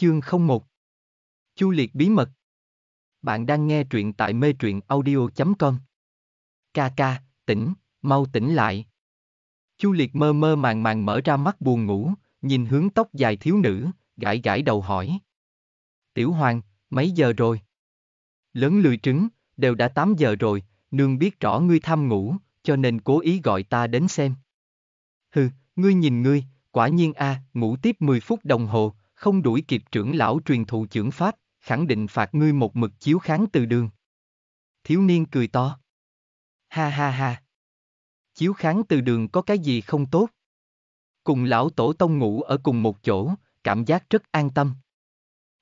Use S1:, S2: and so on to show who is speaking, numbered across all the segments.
S1: Chương 01 Chu liệt bí mật Bạn đang nghe truyện tại mê truyện audio.com Ca ca, tỉnh, mau tỉnh lại. Chu liệt mơ mơ màng màng mở ra mắt buồn ngủ, nhìn hướng tóc dài thiếu nữ, gãi gãi đầu hỏi. Tiểu Hoàng, mấy giờ rồi? Lớn lười trứng, đều đã 8 giờ rồi, nương biết rõ ngươi tham ngủ, cho nên cố ý gọi ta đến xem. Hừ, ngươi nhìn ngươi, quả nhiên a, à, ngủ tiếp 10 phút đồng hồ, không đuổi kịp trưởng lão truyền thụ trưởng pháp, khẳng định phạt ngươi một mực chiếu kháng từ đường. Thiếu niên cười to. Ha ha ha. Chiếu kháng từ đường có cái gì không tốt? Cùng lão tổ tông ngủ ở cùng một chỗ, cảm giác rất an tâm.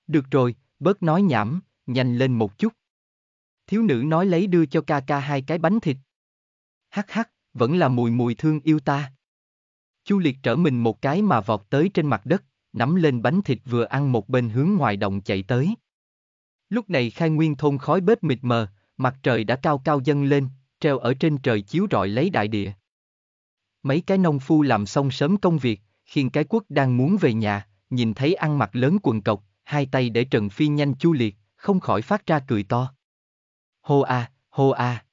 S1: Được rồi, bớt nói nhảm, nhanh lên một chút. Thiếu nữ nói lấy đưa cho ca ca hai cái bánh thịt. Hắc hắc, vẫn là mùi mùi thương yêu ta. Chu liệt trở mình một cái mà vọt tới trên mặt đất, nắm lên bánh thịt vừa ăn một bên hướng ngoài đồng chạy tới. Lúc này khai nguyên thôn khói bếp mịt mờ, mặt trời đã cao cao dâng lên, treo ở trên trời chiếu rọi lấy đại địa. Mấy cái nông phu làm xong sớm công việc, khiên cái quốc đang muốn về nhà, nhìn thấy ăn mặc lớn quần cộc, hai tay để Trần Phi nhanh chu liệt, không khỏi phát ra cười to. Hô a, hô a. À.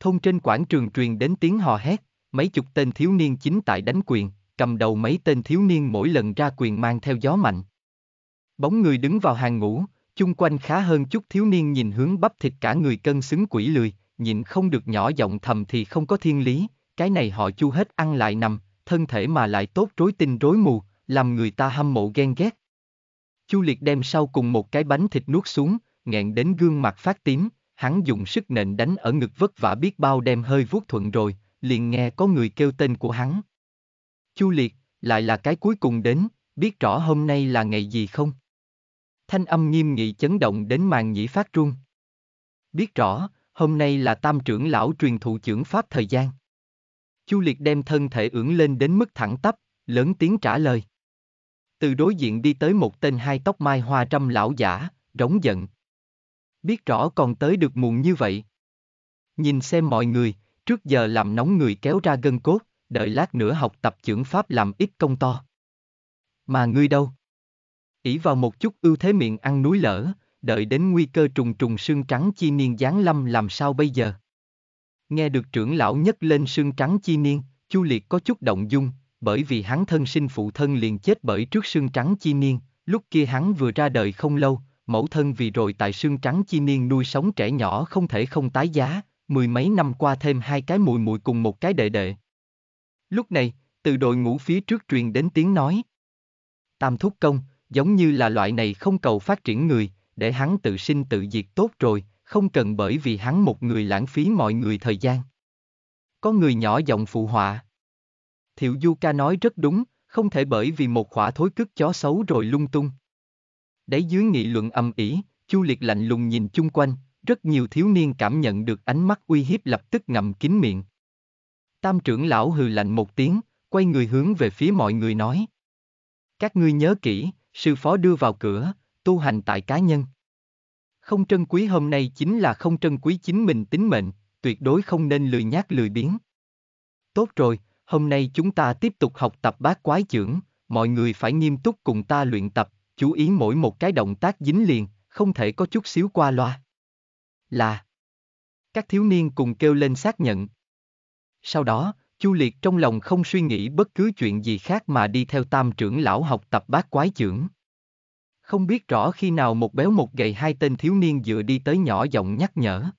S1: Thông trên quảng trường truyền đến tiếng hò hét, mấy chục tên thiếu niên chính tại đánh quyền cầm đầu mấy tên thiếu niên mỗi lần ra quyền mang theo gió mạnh. Bóng người đứng vào hàng ngũ, chung quanh khá hơn chút thiếu niên nhìn hướng bắp thịt cả người cân xứng quỷ lười, nhịn không được nhỏ giọng thầm thì không có thiên lý, cái này họ chu hết ăn lại nằm, thân thể mà lại tốt rối tinh rối mù, làm người ta hâm mộ ghen ghét. Chu Liệt đem sau cùng một cái bánh thịt nuốt xuống, nghẹn đến gương mặt phát tím, hắn dùng sức nện đánh ở ngực vất vả biết bao đem hơi vuốt thuận rồi, liền nghe có người kêu tên của hắn. Chu Liệt, lại là cái cuối cùng đến, biết rõ hôm nay là ngày gì không? Thanh âm nghiêm nghị chấn động đến màn nhĩ phát run. Biết rõ, hôm nay là tam trưởng lão truyền thụ trưởng pháp thời gian. Chu Liệt đem thân thể ưỡn lên đến mức thẳng tắp, lớn tiếng trả lời. Từ đối diện đi tới một tên hai tóc mai hoa trăm lão giả, rống giận. Biết rõ còn tới được muộn như vậy. Nhìn xem mọi người, trước giờ làm nóng người kéo ra gân cốt đợi lát nữa học tập trưởng pháp làm ít công to. Mà ngươi đâu? ỷ vào một chút ưu thế miệng ăn núi lở, đợi đến nguy cơ trùng trùng xương trắng chi niên giáng lâm làm sao bây giờ? Nghe được trưởng lão nhấc lên xương trắng chi niên, Chu Liệt có chút động dung, bởi vì hắn thân sinh phụ thân liền chết bởi trước xương trắng chi niên, lúc kia hắn vừa ra đời không lâu, mẫu thân vì rồi tại xương trắng chi niên nuôi sống trẻ nhỏ không thể không tái giá, mười mấy năm qua thêm hai cái mùi mùi cùng một cái đệ đệ, Lúc này, từ đội ngũ phía trước truyền đến tiếng nói. Tam thúc công, giống như là loại này không cầu phát triển người, để hắn tự sinh tự diệt tốt rồi, không cần bởi vì hắn một người lãng phí mọi người thời gian. Có người nhỏ giọng phụ họa. Thiệu Du Ca nói rất đúng, không thể bởi vì một khỏa thối cức chó xấu rồi lung tung. Đấy dưới nghị luận âm ỉ, Chu Liệt lạnh lùng nhìn chung quanh, rất nhiều thiếu niên cảm nhận được ánh mắt uy hiếp lập tức ngậm kín miệng. Tam trưởng lão hừ lạnh một tiếng, quay người hướng về phía mọi người nói. Các ngươi nhớ kỹ, sư phó đưa vào cửa, tu hành tại cá nhân. Không trân quý hôm nay chính là không trân quý chính mình tính mệnh, tuyệt đối không nên lười nhác lười biếng. Tốt rồi, hôm nay chúng ta tiếp tục học tập bát quái trưởng, mọi người phải nghiêm túc cùng ta luyện tập, chú ý mỗi một cái động tác dính liền, không thể có chút xíu qua loa. Là Các thiếu niên cùng kêu lên xác nhận, sau đó, Chu Liệt trong lòng không suy nghĩ bất cứ chuyện gì khác mà đi theo tam trưởng lão học tập bát quái trưởng. Không biết rõ khi nào một béo một gầy hai tên thiếu niên dựa đi tới nhỏ giọng nhắc nhở.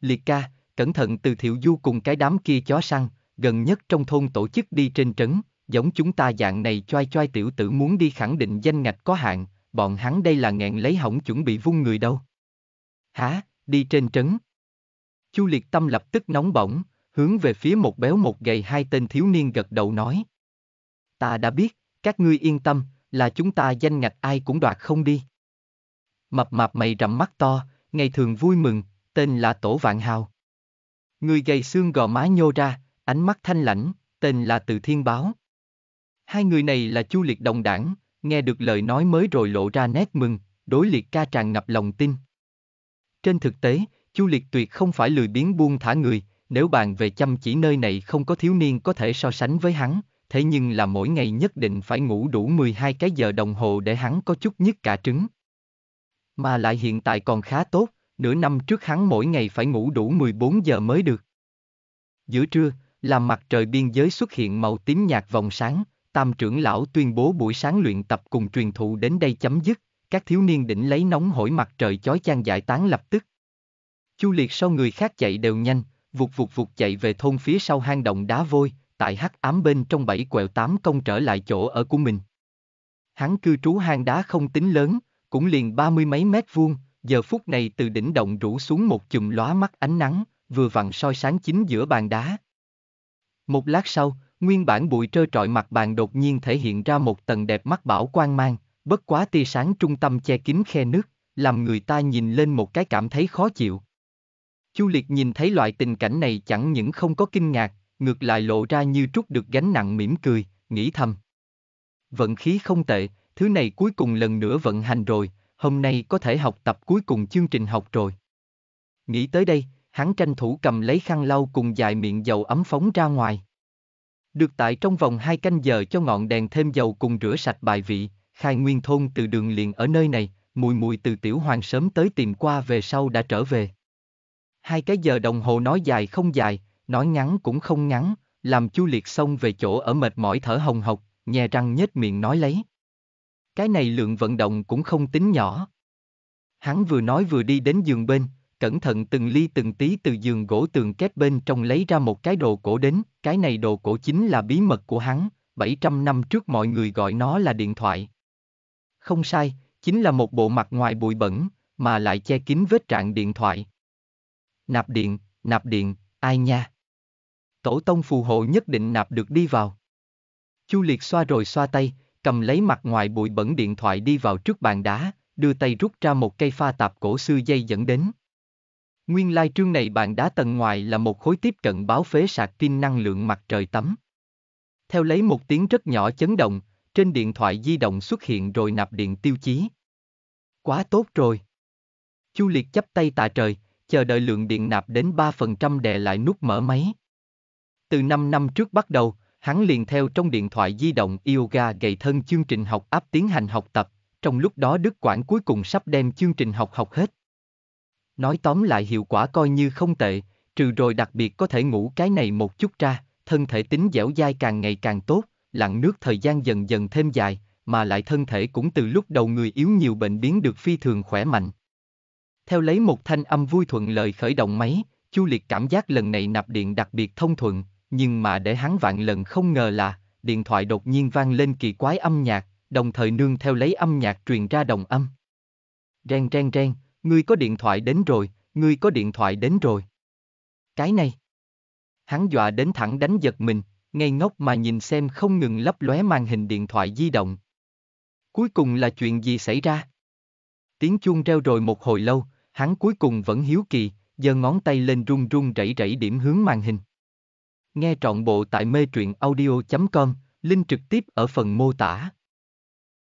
S1: Liệt ca, cẩn thận từ thiệu du cùng cái đám kia chó săn, gần nhất trong thôn tổ chức đi trên trấn, giống chúng ta dạng này choai choai tiểu tử muốn đi khẳng định danh ngạch có hạn, bọn hắn đây là nghẹn lấy hỏng chuẩn bị vung người đâu. Hả, đi trên trấn. Chu liệt tâm lập tức nóng bỏng, hướng về phía một béo một gầy hai tên thiếu niên gật đầu nói. Ta đã biết, các ngươi yên tâm, là chúng ta danh ngạch ai cũng đoạt không đi. Mập mạp mày rậm mắt to, ngày thường vui mừng, tên là Tổ Vạn Hào. Người gầy xương gò má nhô ra, ánh mắt thanh lãnh, tên là Từ Thiên Báo. Hai người này là Chu Liệt đồng đảng, nghe được lời nói mới rồi lộ ra nét mừng, đối liệt ca tràn ngập lòng tin. Trên thực tế, Chu Liệt tuyệt không phải lười biếng buông thả người, nếu bàn về chăm chỉ nơi này không có thiếu niên có thể so sánh với hắn, thế nhưng là mỗi ngày nhất định phải ngủ đủ 12 cái giờ đồng hồ để hắn có chút nhất cả trứng. Mà lại hiện tại còn khá tốt, nửa năm trước hắn mỗi ngày phải ngủ đủ 14 giờ mới được. Giữa trưa, làm mặt trời biên giới xuất hiện màu tím nhạt vòng sáng, tam trưởng lão tuyên bố buổi sáng luyện tập cùng truyền thụ đến đây chấm dứt, các thiếu niên đỉnh lấy nóng hổi mặt trời chói chang giải tán lập tức. Chu liệt sau người khác chạy đều nhanh, vụt vụt vụt chạy về thôn phía sau hang động đá vôi, tại hắc ám bên trong bảy quẹo tám công trở lại chỗ ở của mình. Hắn cư trú hang đá không tính lớn, cũng liền ba mươi mấy mét vuông, giờ phút này từ đỉnh động rủ xuống một chùm lóa mắt ánh nắng, vừa vặn soi sáng chính giữa bàn đá. Một lát sau, nguyên bản bụi trơ trọi mặt bàn đột nhiên thể hiện ra một tầng đẹp mắt bảo quang mang, bất quá tia sáng trung tâm che kín khe nước, làm người ta nhìn lên một cái cảm thấy khó chịu. Chu Liệt nhìn thấy loại tình cảnh này chẳng những không có kinh ngạc, ngược lại lộ ra như trút được gánh nặng mỉm cười, nghĩ thầm. Vận khí không tệ, thứ này cuối cùng lần nữa vận hành rồi, hôm nay có thể học tập cuối cùng chương trình học rồi. Nghĩ tới đây, hắn tranh thủ cầm lấy khăn lau cùng dài miệng dầu ấm phóng ra ngoài. Được tại trong vòng hai canh giờ cho ngọn đèn thêm dầu cùng rửa sạch bài vị, khai nguyên thôn từ đường liền ở nơi này, mùi mùi từ tiểu hoàng sớm tới tìm qua về sau đã trở về. Hai cái giờ đồng hồ nói dài không dài, nói ngắn cũng không ngắn, làm chu liệt xông về chỗ ở mệt mỏi thở hồng hộc, nhè răng nhếch miệng nói lấy. Cái này lượng vận động cũng không tính nhỏ. Hắn vừa nói vừa đi đến giường bên, cẩn thận từng ly từng tí từ giường gỗ tường kết bên trong lấy ra một cái đồ cổ đến, cái này đồ cổ chính là bí mật của hắn, 700 năm trước mọi người gọi nó là điện thoại. Không sai, chính là một bộ mặt ngoài bụi bẩn, mà lại che kín vết trạng điện thoại nạp điện, nạp điện, ai nha. Tổ tông phù hộ nhất định nạp được đi vào. Chu Liệt xoa rồi xoa tay, cầm lấy mặt ngoài bụi bẩn điện thoại đi vào trước bàn đá, đưa tay rút ra một cây pha tạp cổ xưa dây dẫn đến. Nguyên lai trương này bàn đá tầng ngoài là một khối tiếp cận báo phế sạc pin năng lượng mặt trời tắm. Theo lấy một tiếng rất nhỏ chấn động, trên điện thoại di động xuất hiện rồi nạp điện tiêu chí. Quá tốt rồi. Chu Liệt chắp tay tạ trời, chờ đợi lượng điện nạp đến 3% đè lại nút mở máy. Từ 5 năm trước bắt đầu, hắn liền theo trong điện thoại di động Yoga gầy thân chương trình học áp tiến hành học tập, trong lúc đó Đức Quảng cuối cùng sắp đem chương trình học học hết. Nói tóm lại hiệu quả coi như không tệ, trừ rồi đặc biệt có thể ngủ cái này một chút ra, thân thể tính dẻo dai càng ngày càng tốt, lặng nước thời gian dần dần thêm dài, mà lại thân thể cũng từ lúc đầu người yếu nhiều bệnh biến được phi thường khỏe mạnh theo lấy một thanh âm vui thuận lời khởi động máy, Chu Liệt cảm giác lần này nạp điện đặc biệt thông thuận, nhưng mà để hắn vạn lần không ngờ là, điện thoại đột nhiên vang lên kỳ quái âm nhạc, đồng thời nương theo lấy âm nhạc truyền ra đồng âm. Ren ren ren, ngươi có điện thoại đến rồi, ngươi có điện thoại đến rồi. Cái này. Hắn dọa đến thẳng đánh giật mình, ngây ngốc mà nhìn xem không ngừng lấp lóe màn hình điện thoại di động. Cuối cùng là chuyện gì xảy ra? Tiếng chuông reo rồi một hồi lâu, hắn cuối cùng vẫn hiếu kỳ, giơ ngón tay lên run run rẩy rẩy điểm hướng màn hình. Nghe trọn bộ tại mê truyện audio.com, link trực tiếp ở phần mô tả.